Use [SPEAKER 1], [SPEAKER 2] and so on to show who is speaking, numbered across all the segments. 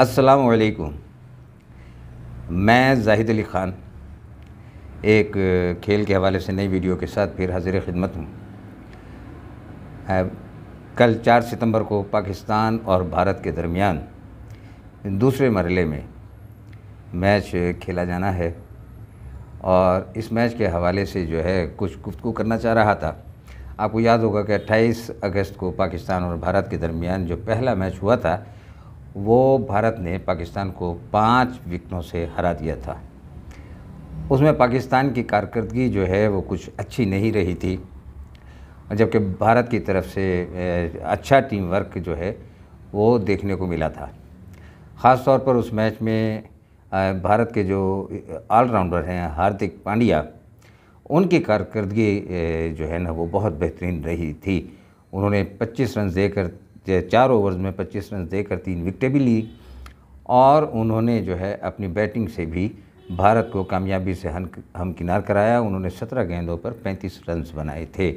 [SPEAKER 1] अस्सलाम मैं जाहिद अली ख़ान एक खेल के हवाले से नई वीडियो के साथ फिर हाजिर ख़िदमत हूँ कल 4 सितंबर को पाकिस्तान और भारत के दरमियान दूसरे मरले में मैच खेला जाना है और इस मैच के हवाले से जो है कुछ गुफ्तु करना चाह रहा था आपको याद होगा कि 28 अगस्त को पाकिस्तान और भारत के दरमियान जो पहला मैच हुआ था वो भारत ने पाकिस्तान को पाँच विकटों से हरा दिया था उसमें पाकिस्तान की कारकर्दगी जो है वो कुछ अच्छी नहीं रही थी जबकि भारत की तरफ से अच्छा टीम वर्क जो है वो देखने को मिला था ख़ास तौर पर उस मैच में भारत के जो ऑलराउंडर हैं हार्दिक पांड्या उनकी कारकर्दगी जो है ना वो बहुत बेहतरीन रही थी उन्होंने 25 रन देकर चार ओवर्स में पच्चीस रन देकर तीन विकटें भी ली और उन्होंने जो है अपनी बैटिंग से भी भारत को कामयाबी से हमकिनार कराया उन्होंने सत्रह गेंदों पर पैंतीस रन बनाए थे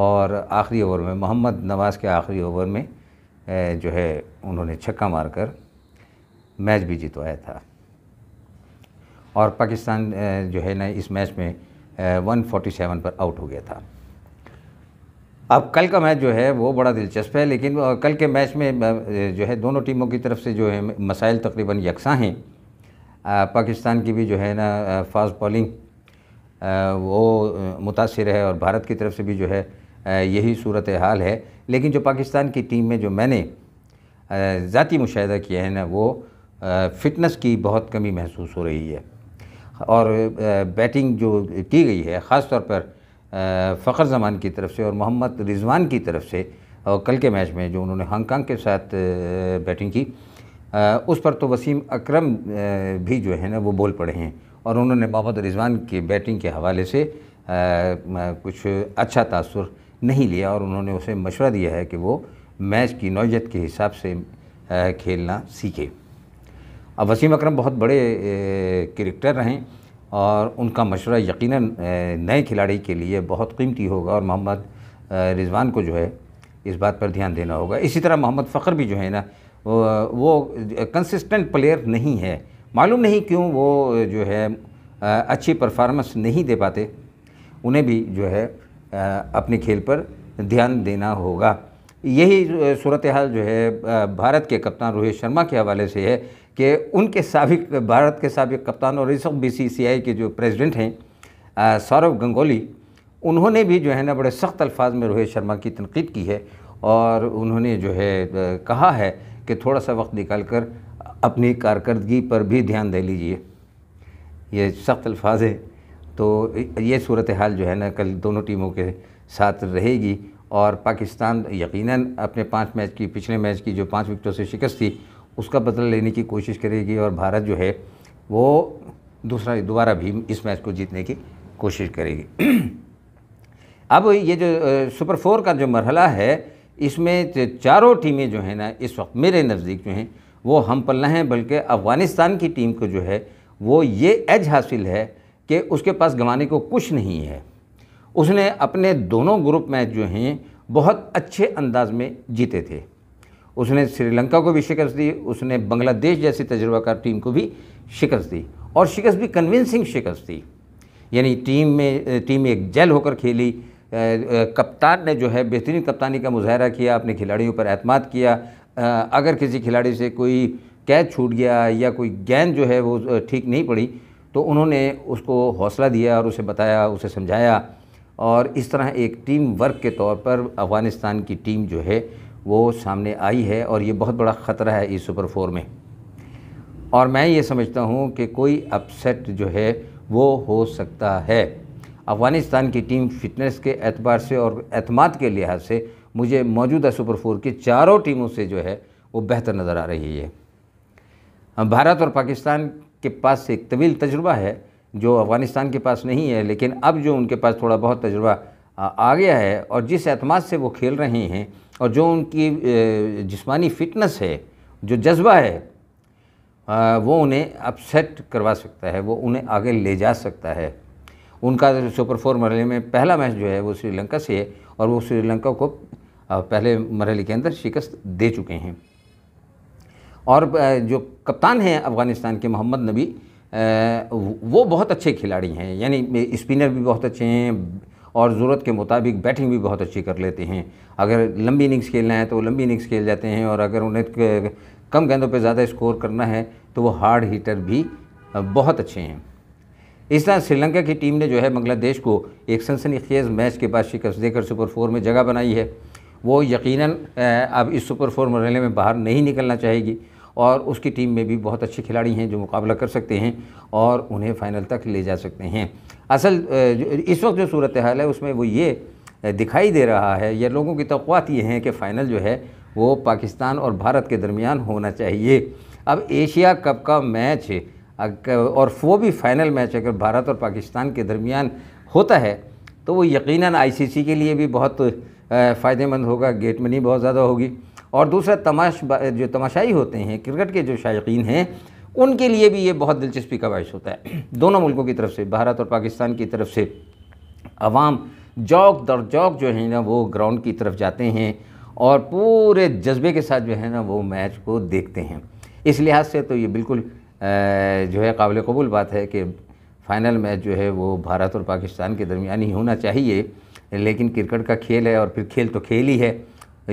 [SPEAKER 1] और आखिरी ओवर में मोहम्मद नवाज़ के आखिरी ओवर में जो है उन्होंने छक्का मारकर मैच भी जितवाया था और पाकिस्तान जो है ना इस मैच में 147 पर आउट हो गया था अब कल का मैच जो है वो बड़ा दिलचस्प है लेकिन कल के मैच में जो है दोनों टीमों की तरफ से जो है मसाइल तकरीबन यकसा हैं पाकिस्तान की भी जो है ना फास्ट बॉलिंग वो मुतासर है और भारत की तरफ से भी जो है यही सूरत हाल है लेकिन जो पाकिस्तान की टीम में जो मैंने ज़ाती मुशाह किया है ना वो फ़िटनेस की बहुत कमी महसूस हो रही है और बैटिंग जो की गई है ख़ास तौर पर फ़खर जमान की तरफ से और मोहम्मद रिजवान की तरफ से और कल के मैच में जो उन्होंने हांगकॉन्ग के साथ बैटिंग की उस पर तो वसीम अकरम भी जो है ना वो बोल पड़े हैं और उन्होंने मोहम्मद रिजवान की बैटिंग के हवाले से कुछ अच्छा तासर नहीं लिया और उन्होंने उसे मशवरा दिया है कि वो मैच की नौीयत के हिसाब से खेलना सीखे अब वसीम अकरम बहुत बड़े क्रिकेटर हैं और उनका मशवरा यकीन नए खिलाड़ी के लिए बहुत कीमती होगा और मोहम्मद रिजवान को जो है इस बात पर ध्यान देना होगा इसी तरह मोहम्मद फ़खर भी जो है ना वो कंसिस्टेंट प्लेयर नहीं है मालूम नहीं क्यों वो जो है अच्छी परफार्मेंस नहीं दे पाते उन्हें भी जो है अपने खेल पर ध्यान देना होगा यही सूरत हाल जो है भारत के कप्तान रोहित शर्मा के हवाले से है कि उनके सबक भारत के सबक कप्तान और इस वक्त आई के जो प्रेसिडेंट हैं सौरव गंगोली उन्होंने भी जो है ना बड़े सख्त अल्फाज में रोहित शर्मा की तनकीद की है और उन्होंने जो है कहा है कि थोड़ा सा वक्त निकाल कर अपनी कारकर्दगी पर भी ध्यान दे लीजिए ये सख्त अल्फाज है तो ये सूरत हाल जो है ना कल दोनों टीमों के साथ रहेगी और पाकिस्तान यकीनन अपने पांच मैच की पिछले मैच की जो पांच विकटों से शिकस्त थी उसका बदला लेने की कोशिश करेगी और भारत जो है वो दूसरा दोबारा भी इस मैच को जीतने की कोशिश करेगी अब ये जो सुपर फोर का जो मरहला है इसमें चारों टीमें जो हैं ना इस वक्त मेरे नज़दीक जो हैं वो हम पल हैं बल्कि अफ़गानिस्तान की टीम को जो है वो ये एज हासिल है कि उसके पास गंवाने को कुछ नहीं है उसने अपने दोनों ग्रुप मैच जो हैं बहुत अच्छे अंदाज में जीते थे उसने श्रीलंका को भी शिकस्त दी उसने बांग्लादेश जैसी तजुर्बाकार टीम को भी शिकस्त दी और शिकस्त भी कन्विंसिंग शिकस्त दी यानी टीम में टीम एक जेल होकर खेली कप्तान ने जो है बेहतरीन कप्तानी का मुजाहरा किया अपने खिलाड़ियों पर अहतमाद किया अगर किसी खिलाड़ी से कोई कैच छूट गया या कोई गेंद जो है वो ठीक नहीं पड़ी तो उन्होंने उसको हौसला दिया और उसे बताया उसे समझाया और इस तरह एक टीम वर्क के तौर पर अफ़गानिस्तान की टीम जो है वो सामने आई है और ये बहुत बड़ा ख़तरा है इस सुपर फोर में और मैं ये समझता हूँ कि कोई अपसेट जो है वो हो सकता है अफ़गानिस्तान की टीम फिटनेस के एतबार से और अतमाद के लिहाज से मुझे मौजूदा सुपर फोर की चारों टीमों से जो है वो बेहतर नज़र आ रही है भारत और पाकिस्तान के पास एक तवील तजुर्बा है जो अफ़गानिस्तान के पास नहीं है लेकिन अब जो उनके पास थोड़ा बहुत तजुर्बा आ गया है और जिस अतमाद से वो खेल रहे हैं और जो उनकी जिस्मानी फ़िटनेस है जो जज्बा है वो उन्हें अपसेट करवा सकता है वो उन्हें आगे ले जा सकता है उनका सुपर फोर मरहले में पहला मैच जो है वो श्रीलंका से है और वो श्रीलंका को पहले मरहले के अंदर शिकस्त दे चुके हैं और जो कप्तान हैं अफ़गानिस्तान के मोहम्मद नबी वो बहुत अच्छे खिलाड़ी हैं यानी स्पिनर भी बहुत अच्छे हैं और ज़रूरत के मुताबिक बैटिंग भी बहुत अच्छी कर लेते हैं अगर लंबी इनिंग्स खेलना है तो वो लंबी इनिंग्स खेल जाते हैं और अगर उन्हें कम गेंदों पर ज़्यादा स्कोर करना है तो वो हार्ड हीटर भी बहुत अच्छे हैं इस तरह श्रीलंका की टीम ने जो है बांग्लादेश को एक सनसनीखेज मैच के बाद शिकस्त देकर सुपर फोर में जगह बनाई है वो यकीनन अब इस सुपर फोर मरहले में बाहर नहीं निकलना चाहेगी और उसकी टीम में भी बहुत अच्छे खिलाड़ी हैं जो मुकाबला कर सकते हैं और उन्हें फ़ाइनल तक ले जा सकते हैं असल इस वक्त जो सूरत हाल है उसमें वो ये दिखाई दे रहा है या लोगों की तो ये हैं कि फ़ाइनल जो है वो पाकिस्तान और भारत के दरमियान होना चाहिए अब एशिया कप का मैच और वो भी फ़ाइनल मैच अगर भारत और पाकिस्तान के दरमियान होता है तो वो यकीनन आईसीसी के लिए भी बहुत फ़ायदेमंद होगा गेट मनी बहुत ज़्यादा होगी और दूसरा तमाश जो तमाशाई होते हैं क्रिकेट के जो शायकीन हैं उनके लिए भी ये बहुत दिलचस्पी का बायस होता है दोनों मुल्कों की तरफ से भारत और पाकिस्तान की तरफ से आवाम जौक दर जौक जो है ना वो ग्राउंड की तरफ जाते हैं और पूरे जज्बे के साथ जो है ना वो मैच को देखते हैं इस लिहाज से तो ये बिल्कुल जो है काबिल कबूल बात है कि फ़ाइनल मैच जो है वो भारत और पाकिस्तान के दरमियान ही होना चाहिए लेकिन क्रिकेट का खेल है और फिर खेल तो खेल ही है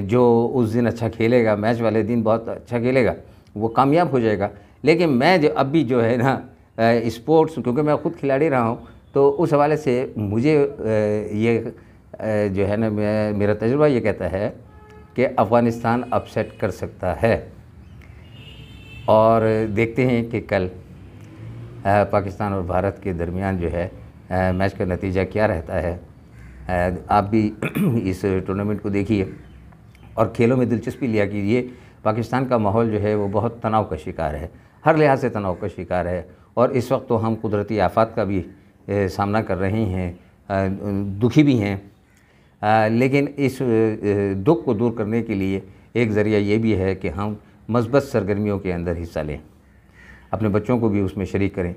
[SPEAKER 1] जो उस दिन अच्छा खेलेगा मैच वाले दिन बहुत अच्छा खेलेगा वो कामयाब हो जाएगा लेकिन मैं जो अब भी जो है ना स्पोर्ट्स क्योंकि मैं खुद खिलाड़ी रहा हूँ तो उस हवाले से मुझे ये जो है ना मेरा तजुर्बा ये कहता है कि अफ़गानिस्तान अपसेट कर सकता है और देखते हैं कि कल पाकिस्तान और भारत के दरमियान जो है मैच का नतीजा क्या रहता है आप भी इस टूर्नामेंट को देखिए और खेलों में दिलचस्पी लिया कि ये पाकिस्तान का माहौल जो है वो बहुत तनाव का शिकार है हर लिहाज से तनाव का शिकार है और इस वक्त तो हम कुदरती आफात का भी सामना कर रहे हैं दुखी भी हैं लेकिन इस दुख को दूर करने के लिए एक ज़रिया ये भी है कि हम मज़बत सरगर्मियों के अंदर हिस्सा लें अपने बच्चों को भी उसमें शरीक करें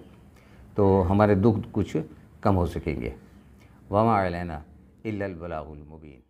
[SPEAKER 1] तो हमारे दुख कुछ कम हो सकेंगे वामा अलैना इल्लल बलागुल मुबीन